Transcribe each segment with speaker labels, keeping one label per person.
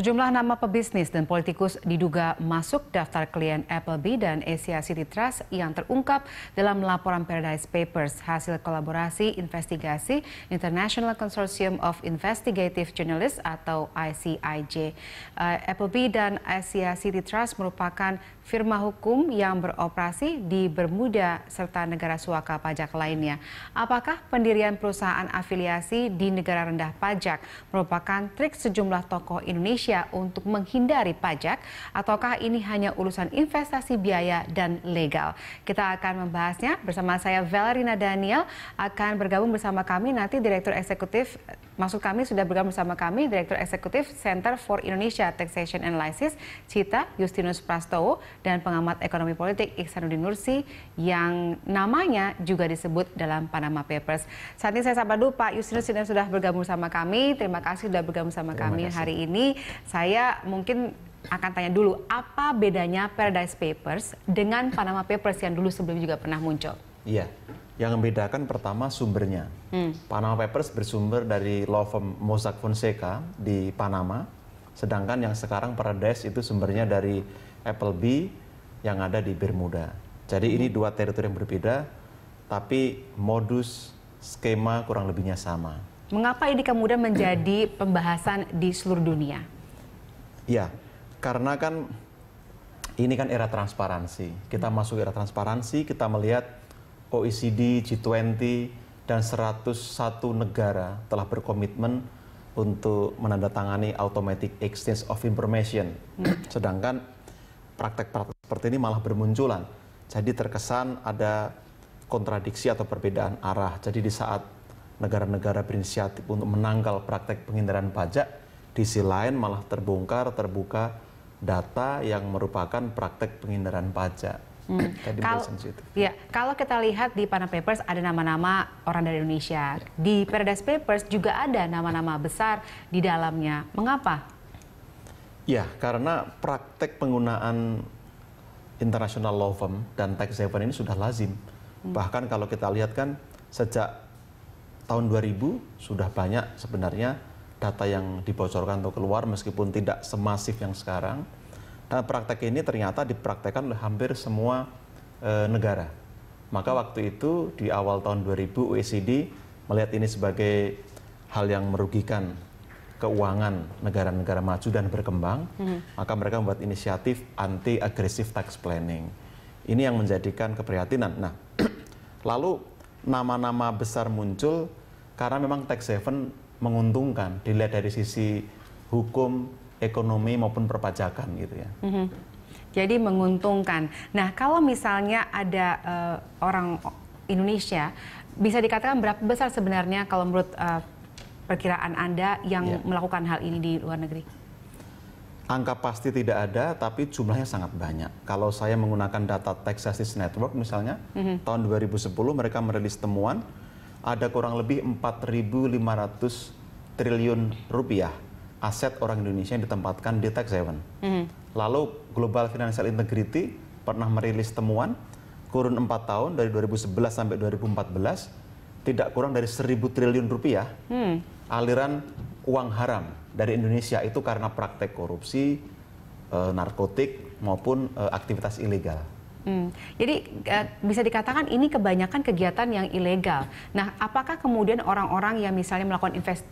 Speaker 1: Sejumlah nama pebisnis dan politikus diduga masuk daftar klien Applebee dan Asia City Trust yang terungkap dalam laporan Paradise Papers hasil kolaborasi investigasi International Consortium of Investigative Journalists atau ICIJ. Uh, eh, Applebee dan Asia City Trust merupakan firma hukum yang beroperasi di Bermuda serta negara suaka pajak lainnya. Apakah pendirian perusahaan afiliasi di negara rendah pajak merupakan trik sejumlah tokoh Indonesia Indonesia untuk menghindari pajak ataukah ini hanya urusan investasi biaya dan legal? Kita akan membahasnya bersama saya Valerina Daniel akan bergabung bersama kami nanti Direktur Eksekutif Maksud kami sudah bergabung bersama kami Direktur Eksekutif Center for Indonesia Taxation Analysis Cita Justinus Prastowo dan pengamat ekonomi politik Iksanuddin Nursi yang namanya juga disebut dalam Panama Papers. Saat ini saya sapa dulu Pak Justinus yang sudah bergabung sama kami. Terima kasih sudah bergabung sama kami hari ini. Saya mungkin akan tanya dulu apa bedanya Paradise Papers dengan Panama Papers yang dulu sebelumnya juga pernah muncul?
Speaker 2: Iya. Yang membedakan pertama sumbernya. Hmm. Panama Papers bersumber dari law firm Mossack Fonseca di Panama, sedangkan yang sekarang Paradise itu sumbernya dari Applebee yang ada di Bermuda. Jadi hmm. ini dua teritori yang berbeda, tapi modus skema kurang lebihnya sama.
Speaker 1: Mengapa ini kemudian menjadi hmm. pembahasan di seluruh dunia?
Speaker 2: Ya, karena kan ini kan era transparansi. Kita masuk era transparansi, kita melihat OECD, G20, dan 101 negara telah berkomitmen untuk menandatangani automatic exchange of information. Hmm. Sedangkan praktek-praktek seperti ini malah bermunculan. Jadi terkesan ada kontradiksi atau perbedaan arah. Jadi di saat negara-negara berinisiatif untuk menangkal praktek penghindaran pajak, di sisi lain malah terbongkar, terbuka data yang merupakan praktek penghindaran pajak. Hmm. Kalau
Speaker 1: Ya, kalau kita lihat di Panama Papers ada nama-nama orang dari Indonesia. Ya. Di Paradise Papers juga ada nama-nama besar di dalamnya. Mengapa?
Speaker 2: Ya, karena praktek penggunaan international law firm dan tax haven ini sudah lazim. Hmm. Bahkan kalau kita lihat kan sejak tahun 2000 sudah banyak sebenarnya data yang dibocorkan atau keluar meskipun tidak semasif yang sekarang. Dan eh, praktek ini ternyata dipraktekkan oleh hampir semua e, negara. Maka waktu itu di awal tahun 2000 OECD melihat ini sebagai hal yang merugikan keuangan negara-negara maju dan berkembang, hmm. maka mereka membuat inisiatif anti agresif tax planning. Ini yang menjadikan keprihatinan. Nah, lalu nama-nama besar muncul karena memang tax haven menguntungkan dilihat dari sisi hukum ekonomi maupun perpajakan gitu ya.
Speaker 1: Mm -hmm. Jadi menguntungkan. Nah kalau misalnya ada uh, orang Indonesia, bisa dikatakan berapa besar sebenarnya kalau menurut uh, perkiraan Anda yang yeah. melakukan hal ini di luar negeri?
Speaker 2: Angka pasti tidak ada, tapi jumlahnya sangat banyak. Kalau saya menggunakan data Texas Network misalnya, mm -hmm. tahun 2010 mereka merilis temuan ada kurang lebih 4.500 triliun rupiah aset orang Indonesia yang ditempatkan di tax haven. Mm-hmm. Lalu Global Financial Integrity pernah merilis temuan kurun 4 tahun dari 2011 sampai 2014 tidak kurang dari 1000 triliun rupiah
Speaker 1: mm.
Speaker 2: aliran uang haram dari Indonesia itu karena praktek korupsi, e, narkotik maupun e, aktivitas ilegal.
Speaker 1: Hmm. Jadi eh, bisa dikatakan ini kebanyakan kegiatan yang ilegal. Nah, apakah kemudian orang-orang yang misalnya melakukan invest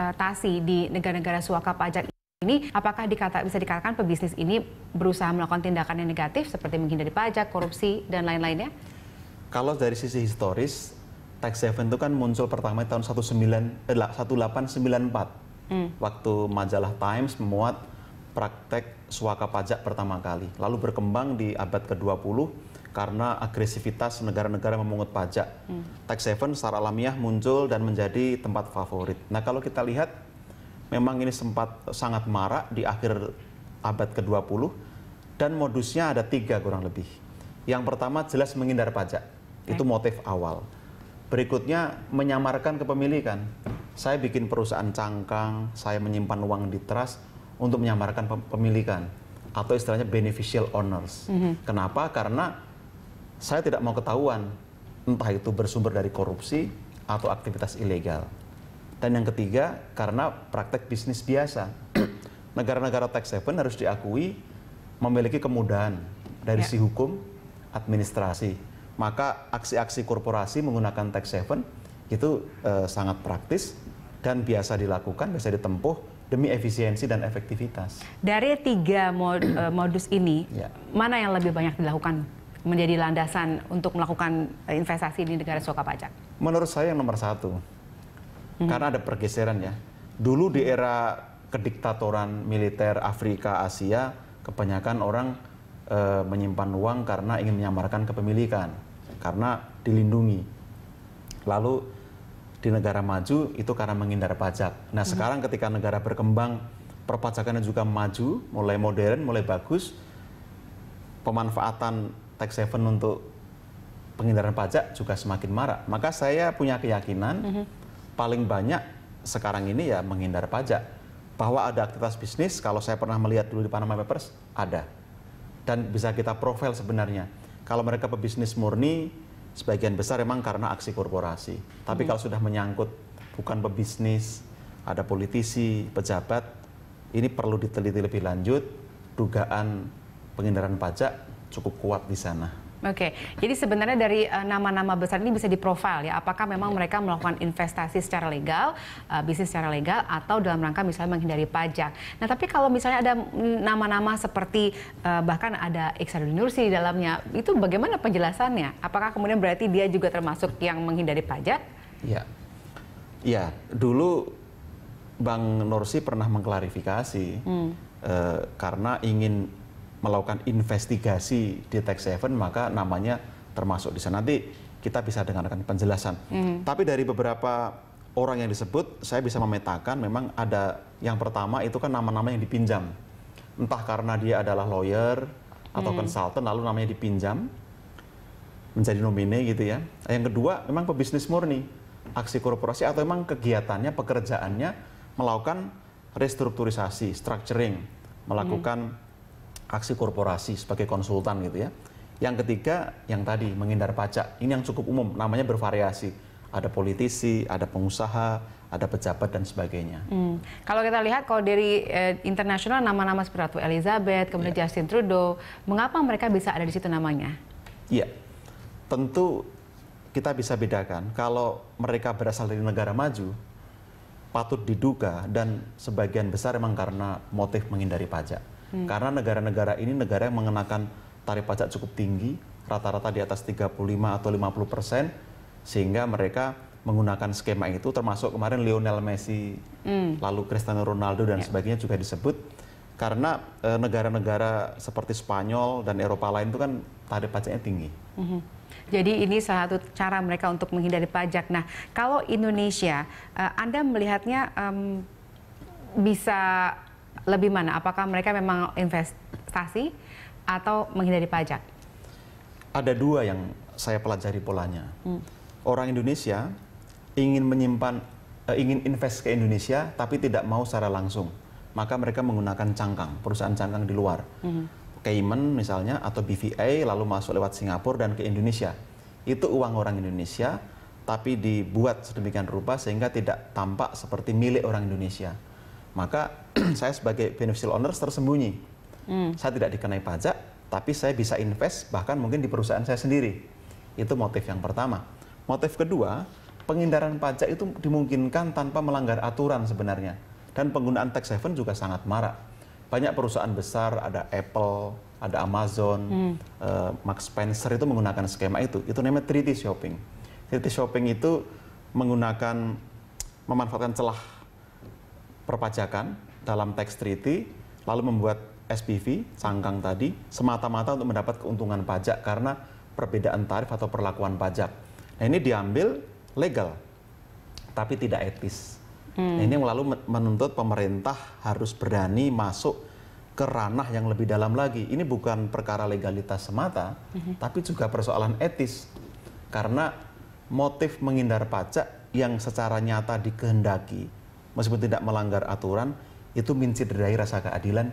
Speaker 1: investasi eh, di negara-negara suaka pajak ini apakah dikata, bisa dikatakan pebisnis ini berusaha melakukan tindakan yang negatif seperti menghindari pajak, korupsi, dan lain-lainnya?
Speaker 2: Kalau dari sisi historis, tax haven itu kan muncul pertama tahun 19, eh, 1894. Hmm. Waktu majalah Times memuat praktek suaka pajak pertama kali. Lalu berkembang di abad ke-20 karena agresivitas negara-negara memungut pajak. Hmm. Tax haven secara alamiah muncul dan menjadi tempat favorit. Nah, kalau kita lihat memang ini sempat sangat marak di akhir abad ke-20 dan modusnya ada tiga kurang lebih. Yang pertama jelas menghindar pajak. Okay. Itu motif awal. Berikutnya menyamarkan kepemilikan. Saya bikin perusahaan cangkang, saya menyimpan uang di trust untuk menyamarkan pemilikan atau istilahnya beneficial owners. Mm -hmm. Kenapa? Karena saya tidak mau ketahuan entah itu bersumber dari korupsi atau aktivitas ilegal. Dan yang ketiga, karena praktek bisnis biasa. Negara-negara tax haven harus diakui memiliki kemudahan dari ya. si hukum, administrasi. Maka aksi-aksi korporasi menggunakan tax haven itu eh, sangat praktis dan biasa dilakukan, biasa ditempuh demi efisiensi dan efektivitas.
Speaker 1: Dari tiga mod, eh, modus ini, ya. mana yang lebih banyak dilakukan menjadi landasan untuk melakukan eh, investasi di negara suka pajak?
Speaker 2: Menurut saya yang nomor satu, hmm. karena ada pergeseran ya. Dulu di era kediktatoran militer Afrika Asia, kebanyakan orang e, menyimpan uang karena ingin menyamarkan kepemilikan, karena dilindungi. Lalu di negara maju itu karena menghindar pajak. Nah hmm. sekarang ketika negara berkembang, perpajakannya juga maju, mulai modern, mulai bagus, pemanfaatan tax haven untuk penghindaran pajak juga semakin marak. Maka saya punya keyakinan mm -hmm. paling banyak sekarang ini ya menghindar pajak. Bahwa ada aktivitas bisnis, kalau saya pernah melihat dulu di Panama Papers, ada. Dan bisa kita profil sebenarnya. Kalau mereka pebisnis murni, sebagian besar memang karena aksi korporasi. Tapi mm -hmm. kalau sudah menyangkut bukan pebisnis, ada politisi, pejabat, ini perlu diteliti lebih lanjut, dugaan penghindaran pajak cukup kuat di sana.
Speaker 1: Oke, jadi sebenarnya dari eh, nama-nama uh, besar ini bisa diprofil ya. Apakah memang iya. mereka melakukan investasi secara legal, uh, bisnis secara legal, atau dalam rangka misalnya menghindari pajak. Nah, tapi kalau misalnya ada mm, nama-nama seperti uh, bahkan ada Iksarudin Nursi di dalamnya, itu bagaimana penjelasannya? Apakah kemudian berarti dia juga termasuk yang menghindari pajak?
Speaker 2: Ya, ya dulu Bang Nursi pernah mengklarifikasi hmm. uh, karena ingin melakukan investigasi di tax haven maka namanya termasuk di sana. Nanti kita bisa dengarkan penjelasan. Mm. Tapi dari beberapa orang yang disebut, saya bisa memetakan memang ada yang pertama itu kan nama-nama yang dipinjam. Entah karena dia adalah lawyer atau mm. konsultan lalu namanya dipinjam menjadi nomine gitu ya. Yang kedua memang pebisnis murni, aksi korporasi atau memang kegiatannya, pekerjaannya melakukan restrukturisasi, structuring, melakukan hmm aksi korporasi sebagai konsultan gitu ya. Yang ketiga, yang tadi menghindar pajak. Ini yang cukup umum, namanya bervariasi. Ada politisi, ada pengusaha, ada pejabat dan sebagainya.
Speaker 1: Hmm. Kalau kita lihat kalau dari eh, internasional nama-nama seperti Ratu Elizabeth, kemudian yeah. Justin Trudeau, mengapa mereka bisa ada di situ namanya?
Speaker 2: Iya, yeah. tentu kita bisa bedakan kalau mereka berasal dari negara maju, patut diduga dan sebagian besar memang karena motif menghindari pajak. Hmm. Karena negara-negara ini negara yang mengenakan tarif pajak cukup tinggi, rata-rata di atas 35 atau 50 persen, sehingga mereka menggunakan skema itu, termasuk kemarin Lionel Messi, hmm. lalu Cristiano Ronaldo dan yeah. sebagainya juga disebut, karena eh, negara-negara seperti Spanyol dan Eropa lain itu kan tarif pajaknya tinggi.
Speaker 1: -hmm. Jadi ini salah satu cara mereka untuk menghindari pajak. Nah, kalau Indonesia, eh, Anda melihatnya um, bisa lebih mana? Apakah mereka memang investasi atau menghindari pajak?
Speaker 2: Ada dua yang saya pelajari polanya. Hmm. Orang Indonesia ingin menyimpan, eh, ingin invest ke Indonesia, tapi tidak mau secara langsung. Maka mereka menggunakan cangkang, perusahaan cangkang di luar. Hmm. Cayman misalnya atau BVA, lalu masuk lewat Singapura dan ke Indonesia. Itu uang orang Indonesia tapi dibuat sedemikian rupa sehingga tidak tampak seperti milik orang Indonesia maka saya sebagai beneficial owner tersembunyi. Hmm. Saya tidak dikenai pajak, tapi saya bisa invest bahkan mungkin di perusahaan saya sendiri. Itu motif yang pertama. Motif kedua, pengindaran pajak itu dimungkinkan tanpa melanggar aturan sebenarnya. Dan penggunaan tax haven juga sangat marak. Banyak perusahaan besar, ada Apple, ada Amazon, hmm. uh, Max Spencer itu menggunakan skema itu. Itu namanya treaty shopping. Treaty shopping itu menggunakan memanfaatkan celah perpajakan dalam tax treaty, lalu membuat SPV, cangkang tadi, semata-mata untuk mendapat keuntungan pajak karena perbedaan tarif atau perlakuan pajak. Nah ini diambil legal, tapi tidak etis. Hmm. Nah, ini yang lalu menuntut pemerintah harus berani masuk ke ranah yang lebih dalam lagi. Ini bukan perkara legalitas semata, hmm tapi juga persoalan etis. Karena motif menghindar pajak yang secara nyata dikehendaki meskipun tidak melanggar aturan, itu mencederai rasa keadilan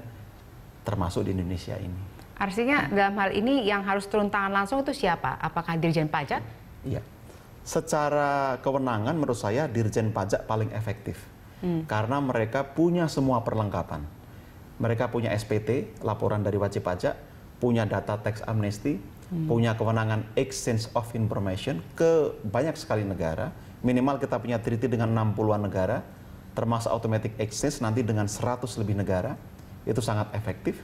Speaker 2: termasuk di Indonesia ini.
Speaker 1: Artinya dalam hal ini yang harus turun tangan langsung itu siapa? Apakah Dirjen Pajak?
Speaker 2: Iya. Secara kewenangan menurut saya Dirjen Pajak paling efektif. Hmm. Karena mereka punya semua perlengkapan. Mereka punya SPT, laporan dari wajib pajak, punya data tax amnesty, hmm. punya kewenangan exchange of information ke banyak sekali negara. Minimal kita punya treaty dengan 60-an negara termasuk automatic exchange nanti dengan 100 lebih negara itu sangat efektif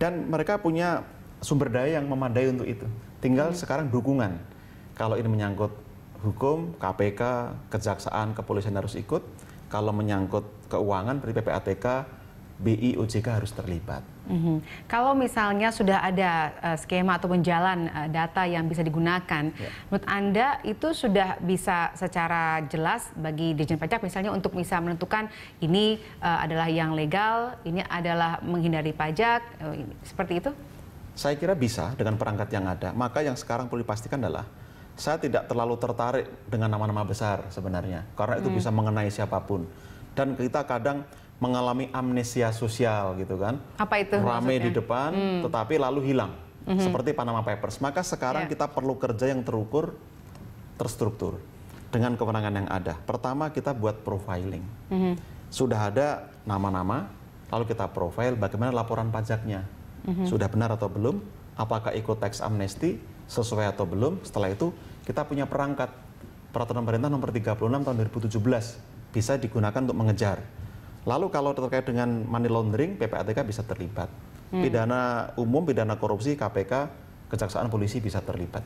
Speaker 2: dan mereka punya sumber daya yang memadai untuk itu. Tinggal hmm. sekarang dukungan. Kalau ini menyangkut hukum, KPK, kejaksaan, kepolisian harus ikut. Kalau menyangkut keuangan, berarti PPATK, BI OJK harus terlibat.
Speaker 1: Mm-hmm. Kalau misalnya sudah ada uh, skema atau penjalan uh, eh, data yang bisa digunakan, yeah. menurut Anda itu sudah bisa secara jelas bagi dirjen Pajak misalnya untuk bisa menentukan ini uh, adalah yang legal, ini adalah menghindari pajak, uh, seperti itu?
Speaker 2: Saya kira bisa dengan perangkat yang ada. Maka yang sekarang perlu dipastikan adalah saya tidak terlalu tertarik dengan nama-nama besar sebenarnya, karena itu mm. bisa mengenai siapapun. Dan kita kadang mengalami amnesia sosial gitu kan.
Speaker 1: Apa itu? Rame maksudnya? di depan hmm.
Speaker 2: tetapi lalu hilang. Mm -hmm. Seperti Panama Papers. Maka sekarang yeah. kita perlu kerja yang terukur, terstruktur dengan kewenangan yang ada. Pertama kita buat profiling. Mm -hmm. Sudah ada nama-nama, lalu kita profile bagaimana laporan pajaknya. Mm -hmm. Sudah benar atau belum? Apakah ikut tax amnesty sesuai atau belum? Setelah itu kita punya perangkat Peraturan Pemerintah Nomor 36 Tahun 2017 bisa digunakan untuk mengejar Lalu kalau terkait dengan money laundering, PPATK bisa terlibat. Hmm. Pidana umum, pidana korupsi, KPK, kejaksaan polisi bisa terlibat.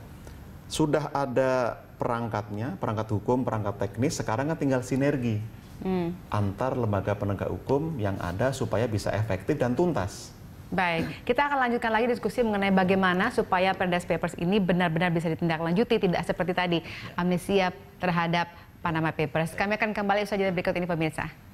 Speaker 2: Sudah ada perangkatnya, perangkat hukum, perangkat teknis, sekarang kan tinggal sinergi hmm. antar lembaga penegak hukum yang ada supaya bisa efektif dan tuntas.
Speaker 1: Baik, kita akan lanjutkan lagi diskusi mengenai bagaimana supaya Perdas Papers ini benar-benar bisa ditindaklanjuti, tidak seperti tadi amnesia terhadap Panama Papers. Kami akan kembali usaha jeda berikut ini pemirsa.